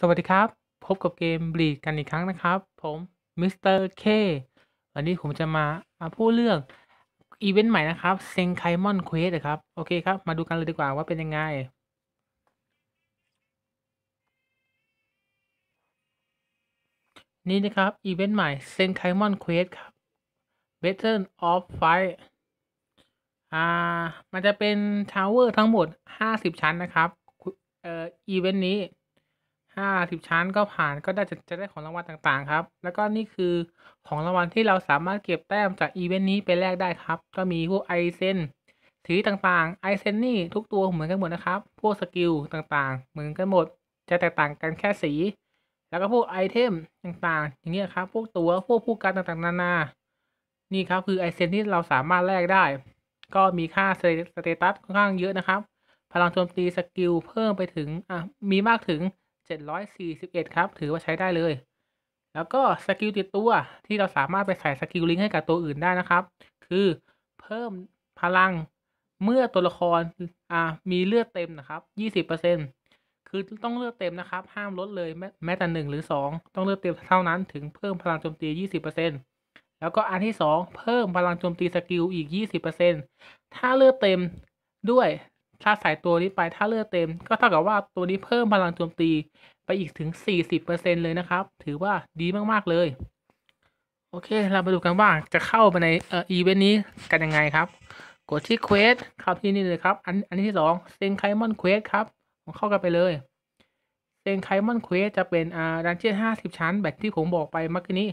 สวัสดีครับ พบกับเกมบลีดกันอีกครั้งนะครับ ผมมิสเตอร์เควันนี้ผมจะมามาพูดเรื่องอีเวนต์ใหม่นะครับเซงไคมอนเควสครับโอเคครับ มาดูกันเลยดีกว่าว่าเป็นยังไง นี่นะครับอีเวนต์ใหม่เซงไคมอนเควสครับเบตเทิลออฟไฟอ่ามันจะเป็นทาวเวอร์ทั้งหมด 50 ชั้นนะครับเอ่ออีเวนต์นี้้าสิบชั้นก็ผ่านก็ได้จะจะได้ของรางวัลต่างๆครับ แล้วก็นี่คือของรางวัลที่เราสามารถเก็บแต้มจากอีเวนต์นี้ไปแลกได้ครับ ก็มีพวกไอเซนสีต่างๆไอเซนนี่ทุกตัวเหมือนกันหมดนะครับพวกสกิลต่างๆ เหมือนกันหมด จะแตกต่างกันแค่สี แล้วก็พวกไอเทมต่างๆ อย่างเงี้ยครับพวกตัวพวกผู้การต่างๆนานานี่ครับคือไอเซนที่เราสามารถแลกได้ก็มีค่าสเตตัสค่อนข้างเยอะนะครับ พลังโจมตีสกิลเพิ่มไปถึงอ่ะมีมากถึง741 ครับ ถือว่าใช้ได้เลย แล้วก็ สกิลติดตัว ที่เราสามารถไปใส่สกิลลิงให้กับตัวอื่นได้นะครับ คือเพิ่มพลังเมื่อตัวละครมีเลือดเต็มนะครับ 20%คือต้องเลือดเต็มนะครับ ห้ามลดเลยแม้แต่1หรือ 2 ต้องเลือดเต็มเท่านั้นถึงเพิ่มพลังโจมตี20%แล้วก็อันที่ 2 เพิ่มพลังโจมตีสกิลอีก 20%ถ้าเลือดเต็มด้วยถ้าใส่ตัวนี้ไปถ้าเลือดเต็ม ก็เท่ากับว่าตัวนี้เพิ่มพลังโจมตีไปอีกถึง 40%เลยนะครับ ถือว่าดีมากๆเลย โอเค เราไปดูกันว่าจะเข้าไปในเอ่ออีเวนต์นี้กันยังไงครับ กดที่เควสครัาที่นี่เลยครับ อันอันที่สองเซนไคมอนเควสครับเข้ากันไปเลย เซนไคมอนเควสจะเป็นอ่าดันเจี้ยน 50 ชั้นแบบที่ผมบอกไปเมื่อกี้นี้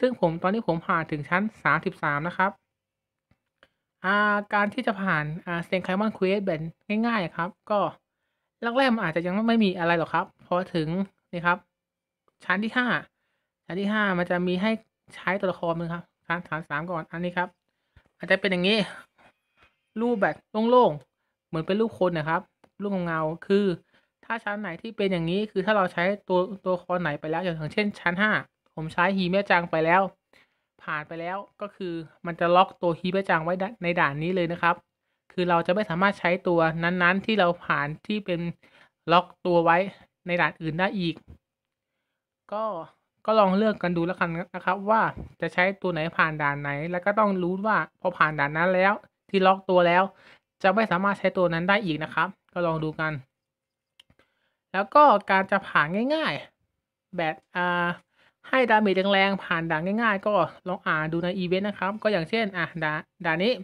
ซึ่งผมตอนนี้ผมผ่านถึงชั้น 33 นะครับอาการที่จะผ่านอาเซนไคมอนควีตแบบง่ายๆครับก็แรกๆมันอาจจะยังไม่มีอะไรหรอกครับพอถึงนี่ครับ ชั้นที่ห้าชั้นที่ห้ามันจะมีให้ใช้ตัวละครนึงครับชั้นฐานสามก่อนอันนี้ครับอาจจะเป็นอย่างนี้ รูปแบบโล่งๆเหมือนเป็นรูปคนนะครับ รูปเงาคือ ถ้าชั้นไหนที่เป็นอย่างนี้คือถ้าเราใช้ตัวตัวคอไหนไปแล้ว อย่างเช่น ชั้นห้าผมใช้ฮีเมจังไปแล้วผ่านไปแล้วก็คือมันจะล็อกตัวคีย์ประจังไว้ในด่านนี้เลยนะครับ คือเราจะไม่สามารถใช้ตัวนั้นๆ ที่เราผ่านที่เป็นล็อกตัวไว้ในด่านอื่นได้อีก ก็ก็ลองเลือกกันดูแล้วกันนะครับ ว่าจะใช้ตัวไหนผ่านด่านไหน แล้วก็ต้องรู้ว่า พอผ่านด่านนั้นแล้วที่ล็อกตัวแล้ว จะไม่สามารถใช้ตัวนั้นได้อีกนะครับ ก็ลองดูกัน แล้วก็การจะผ่านง่าย ๆแบบอ่าให้ดาเมจแรงๆผ่านด่านง่ายๆ ก็ลองอ่านดูในอีเวนต์นะครับ ก็อย่างเช่นอ่ะด่าด่านนี้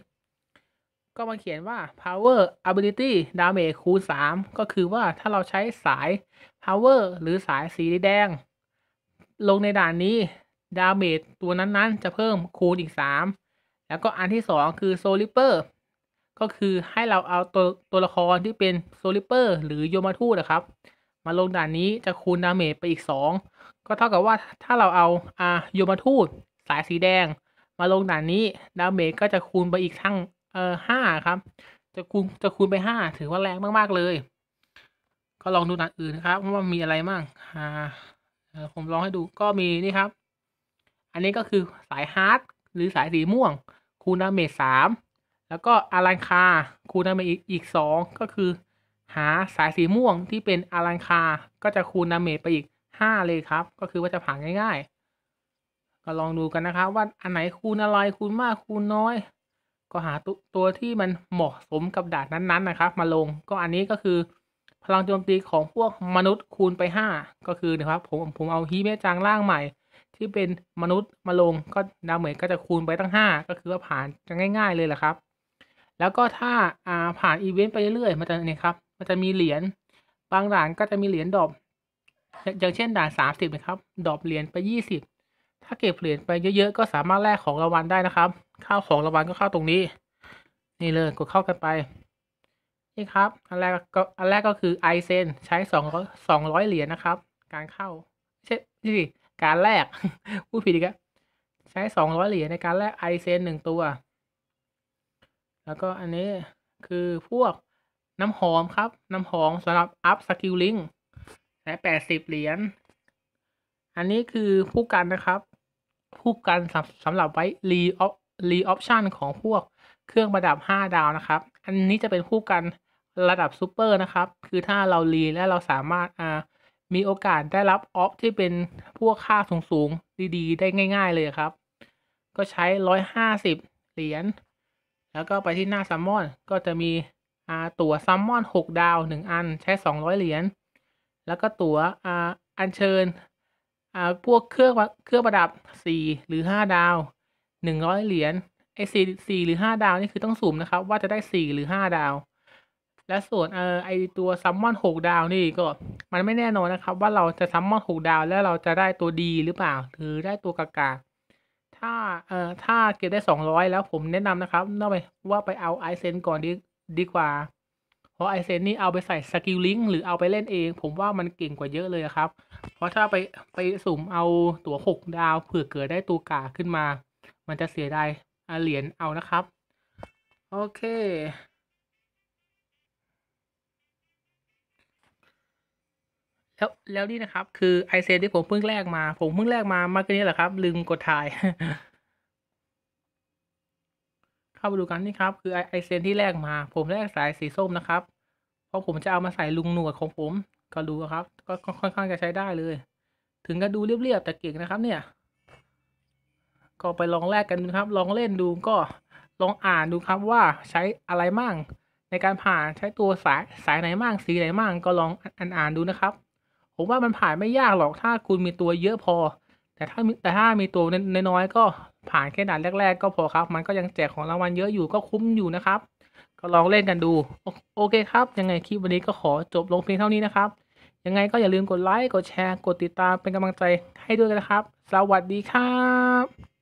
ก็มาเขียนว่า power ability damage คูณ 3 ก็คือว่าถ้าเราใช้สาย power หรือสายสีแดง ลงในด่านนี้ ดาเมจตัวนั้นๆ จะเพิ่มคูณอีก 3 แล้วก็อันที่ 2 คือโซลิเปอร์ก็คือให้เราเอาตัวตัวละครที่เป็นโซลิเปอร์หรือโยมาทูนะครับ มาลงด่านนี้จะคูณดาเมจไปอีก 2ก็เท่ากับว่าถ้าเราเอาอ่ายมทูต สายสีแดงมาลงด่านนี้ดาเมจก็จะคูณไปอีกทั้งเอ่อห้าครับ จะคูณจะคูณไปห้าถือว่าแรงมากๆเลย ก็ลองดูด่านอื่นนะครับว่ามีอะไรบ้างอ่าผมลองให้ดูก็มีนี่ครับ อันนี้ก็คือสายฮาร์ดหรือสายสีม่วง คูณดาเมจสามแล้วก็อารันคาคูณดาเมจอีกสองก็คือ หาสายสีม่วงที่เป็นอารันคาก็จะคูณดาเมจไปอีก5เลยครับก็คือว่าจะผ่านง่าย ๆ ก็ลองดูกันนะครับ ว่าอันไหนคูณอะไรคูณมากคูณน้อย ก็หาตัวที่มันเหมาะสมกับด่านนั้นๆนะครับ มาลงก็อันนี้ก็คือพลังโจมตีของพวกมนุษย์คูณไป 5 ก็คือนะครับผมผมเอาฮีเมจังล่างใหม่ที่เป็นมนุษย์มาลงก็ดาเหมยก็จะคูณไปตั้ง 5 ก็คือว่าผ่านจะง่าย ๆเลยแหละครับแล้วก็ถ้าผ่านอีเวนต์ไปเรื่อยๆมันจะเนี่ยครับมันจะมีเหรียญบางด่านก็จะมีเหรียญดอกอย่างเช่นด่านสามสิบนะครับ ดอบเหรียญไปยี่สิบ ถ้าเก็บเหรียญไปเยอะๆ ก็สามารถแลกของรางวัลได้นะครับ เข้าของรางวัลก็เข้าตรงนี้ นี่เลย กดเข้ากันไป นี่ครับ อันแรกก็อันแรกก็คือไอเซนใช้สองสองร้อยเหรียญนะครับ การเข้าใช่นี่การแลก พูดผิดอีกแล้วใช้สองร้อยเหรียญในการแลกไอเซนหนึ่งตัว แล้วก็อันนี้คือพวกน้ำหอมครับ น้ำหอมสำหรับอัพสกิลลิงกและแปดสิบเหรียญ อันนี้คือผู้กันนะครับผู้กันสำหรับไว้รีออฟ รีออปชันของพวกเครื่องประดับ 5 ดาวนะครับ อันนี้จะเป็นผู้กันระดับซูเปอร์นะครับ คือถ้าเรารีและเราสามารถอ่ามีโอกาสได้รับออฟที่เป็นพวกค่าสูง ๆ ดีๆ ได้ง่ายๆ เลยครับ ก็ใช้ 150 เหรียญ แล้วก็ไปที่หน้าซัมมอน ก็จะมีตัวซัมมอน6ดาว 1 อันใช้ 200เหรียญแล้วก็ตัว๋วอัญเชิญพวกเครื่องเครื่องประดับ 4 หรือ 5 ดาว 100 เหรียญไอ้สี่สี่หรือ 5 ดาวนี่คือต้องสุ่มนะครับ ว่าจะได้ 4 หรือ 5 ดาว และส่วนเออไอตัวซัมมอน 6 ดาวนี่ก็มันไม่แน่นอนนะครับว่าเราจะ ซัมมอน 6 ดาวแล้วเราจะได้ตัวดีหรือเปล่าหรือได้ตัวกากาถ้าเออถ้าเก็บได้ 200 แล้วผมแนะนำนะครับน่าไปว่าไปเอาไอเซนก่อนดีดีกว่าเพราะไอเซนนี่เอาไปใส่สกิลลิงหรือเอาไปเล่นเอง ผมว่ามันเก่งกว่าเยอะเลยครับ เพราะถ้าไปไปสุ่มเอาตัวหกดาวเผื่อเกิดได้ตัวกาขึ้นมา มันจะเสียดายเหรียญเอานะครับ โอเค แล้วแล้วนี่นะครับคือไอเซนที่ผมเพิ่งแลกมา ผมเพิ่งแลกมามาร์กนี้แหละครับลืมกดถ่ายามาดูกันนี่ครับคือไอเซนที่แรกมา ผมแรกสายสีส้มนะครับ เพราะผมจะเอามาใส่ลุงหนวดของผมก็ดูครับ ก็ค่อนข้างจะใช้ได้เลย ถึงก็ดูเรียบๆแต่เก่งนะครับเนี่ย ก็ไปลองแลกกันดูครับ ลองเล่นดูก็ลองอ่านดูครับว่าใช้อะไรมั่งในการผ่านใช้ตัวสายสายไหนมั่งสีไหนมั่งก็ลองอ่านอ่านดูนะครับ ผมว่ามันผ่านไม่ยากหรอกถ้าคุณมีตัวเยอะพอแต่ถ้าแต่ถ้ามีตัวนน้อยๆ ก็ผ่านแค่ด่านแรกๆ ก็พอครับ มันก็ยังแจกของรางวัลเยอะอยู่ก็คุ้มอยู่นะครับ ก็ลองเล่นกันดู โอเคครับ ยังไงคลิปวันนี้ก็ขอจบลงเพียงเท่านี้นะครับ ยังไงก็อย่าลืมกดไลค์กดแชร์ กดติดตามเป็นกำลังใจให้ด้วยนะครับ สวัสดีครับ